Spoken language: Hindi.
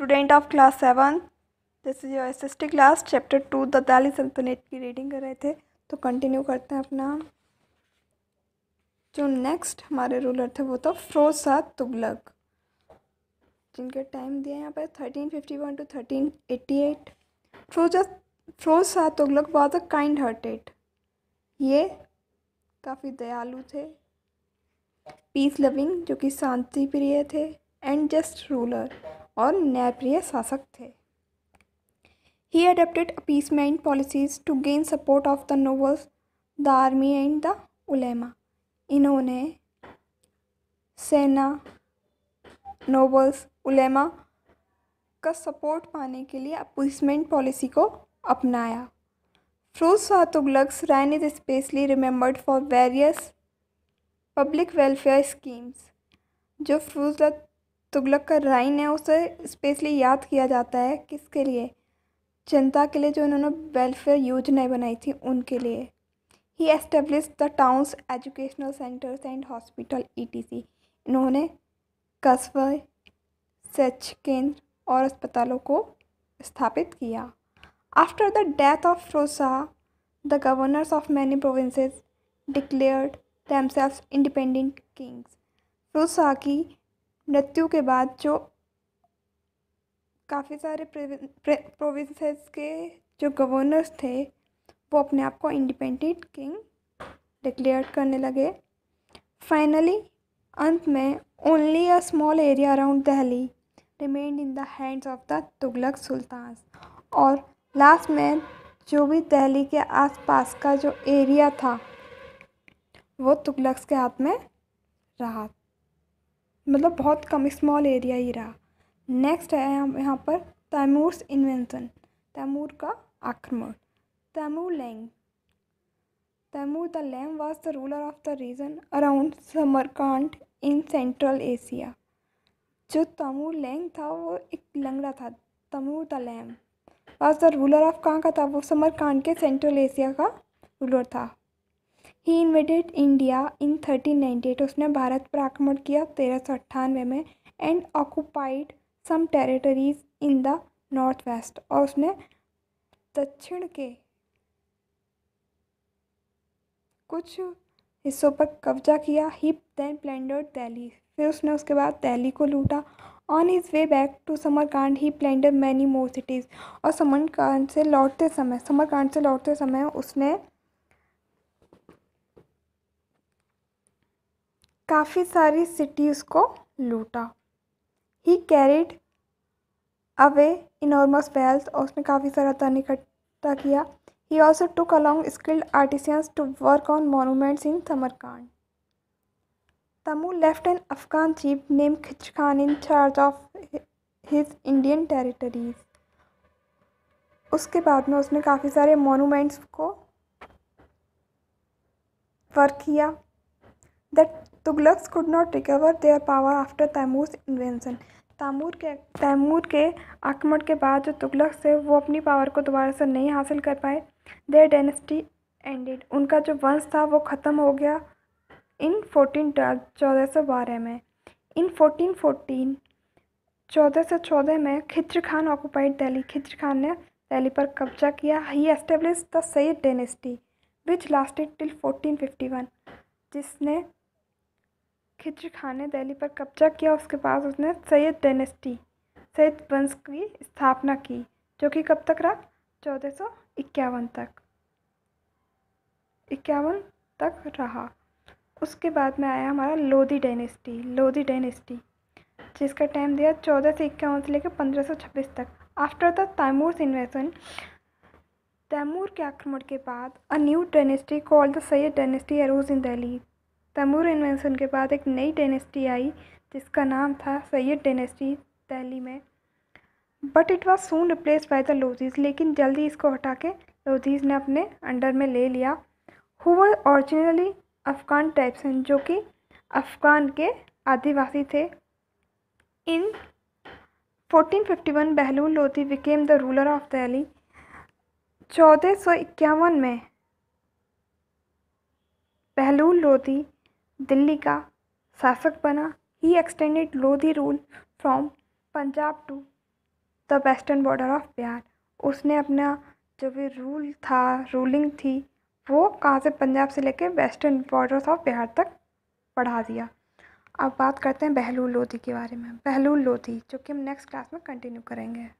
student of class seven this is your S S T class chapter two the Delhi sultanate की रीडिंग कर रहे थे तो कंटिन्यू करते हैं अपना जो नेक्स्ट हमारे रूलर थे वो था फ्रोसा तुगलक जिनके टाइम दिए यहाँ पर thirteen fifty one to thirteen eighty eight फ्रोजा फ्रोसा तुगलक बहुत काइंड हार्टेड ये काफ़ी दयालु थे पीस लविंग जो कि शांति प्रिय थे एंड जस्ट रूलर और न्यायप्रिय शासक थे he adopted appeasement policies to gain support of the nobles the army and the ulema इन्होंने सेना नोबल्स उलेमा का सपोर्ट पाने के लिए अपीसमेंट पॉलिसी को अपनाया Firoz Shah Tughlaq's reign is especially remembered for various public welfare schemes जो फ्रोज तुगलक का राइन है उसे स्पेशली याद किया जाता है किसके लिए जनता के लिए जो इन्होंने वेलफेयर योजनाएं बनाई थी उनके लिए he established the towns educational centres and hospital ETC इन्होंने कस्बे शैक्षिक केंद्र और अस्पतालों को स्थापित किया after the death of Firoz the governors of many provinces declared themselves independent kings Firoz Shah की मृत्यु के बाद जो काफ़ी सारे प्रोविंसेस के जो गवर्नर्स थे वो अपने आप को इंडिपेंडेंट किंग डिक्लेयर करने लगे फाइनली अंत में only a small area around Delhi remained in the hands of the Tughlaq sultan और लास्ट में जो भी दहली के आसपास का जो एरिया था वो तुगलक्स के हाथ में रहा मतलब बहुत कम स्मॉल एरिया ही रहा नेक्स्ट है यहाँ पर तैमूर्स इन्वेंशन तैमूर का आक्रमण Timur Lang Timur the Lang was the ruler of the region around Samarkand in Central Asia जो तैमूर लैंग था वो एक लंगड़ा था Timur the Lang was the ruler of कहाँ का था वो समरकांड के सेंट्रल एशिया का रूलर था he invaded India in thirteen ninety eight उसने भारत पर आक्रमण किया तेरह सौ अट्ठानवे में and occupied some territories in the north west और उसने दक्षिण के कुछ हिस्सों पर कब्जा किया ही देन प्लैंडर्ड दिल्ली फिर उसने उसके बाद दिल्ली को लूटा on his way back to Samarkand he plunder many more cities और समरकांड से लौटते समय समरकांड से लौटते समय उसने काफ़ी सारी सिटीज़ को लूटा he carried away enormous wealth और उसने काफ़ी सारा धन इकट्ठा किया he also took along skilled artisans to work on monuments in Samarkand Timur left an Afghan chief name Khizr Khan in charge of his Indian territories उसके बाद में उसने काफ़ी सारे मोनूमेंट्स को वर्क किया that Tughlaqs could not recover their power after Timur invasion Timur के तैमूर के आक्रमण के बाद जो तुगलक्स थे वो अपनी पावर को दोबारा से नहीं हासिल कर पाए देयर डेनेस्टी एंडेड उनका जो वंश था वो ख़त्म हो गया इन फोर्टीन चौदह सौ बारह में इन फोर्टीन फोर्टीन चौदह सौ चौदह में खिज्र खान ऑक्यूपाइड दिल्ली खिज्र खान ने दिल्ली पर कब्जा किया he established the Sayyid dynasty which lasted till fourteen fifty one जिसने खिज्र खान ने दिल्ली पर कब्जा किया उसके बाद उसने सैयद डेनेस्टी सैयद वंश की स्थापना की जो कि कब तक रहा चौदह सौ इक्यावन तक इक्यावन तक रहा उसके बाद में आया हमारा लोधी डेनेस्टी लोधी डेनेस्टी जिसका टाइम दिया चौदह से इक्यावन से लेकर पंद्रह सौ छब्बीस तक after the Timur invasion Timur के आक्रमण के बाद a new dynasty called the Sayyid dynasty arose in Delhi Timur invasion के बाद एक नई डेनेस्टी आई जिसका नाम था सैयद डेनेस्टी दहली में but it was soon replace by the Lodis लेकिन जल्दी इसको हटा के लोजीज ने अपने अंडर में ले लिया हुआ ओरिजिनली अफ़गान टाइप्स हैं जो कि अफ़गान के आदिवासी थे in 1451 Bahlul Lodhi became the ruler of Delhi चौदह सौ इक्यावन में बहलूल लोधी दिल्ली का शासक बना he extended Lodhi rule from Punjab to the western border of Bihar उसने अपना जो भी रूल था रूलिंग थी वो कहाँ से पंजाब से लेके वेस्टर्न बॉर्डर्स ऑफ बिहार तक बढ़ा दिया अब बात करते हैं बहलूल लोधी के बारे में बहलूल लोधी जो कि हम नेक्स्ट क्लास में कंटिन्यू करेंगे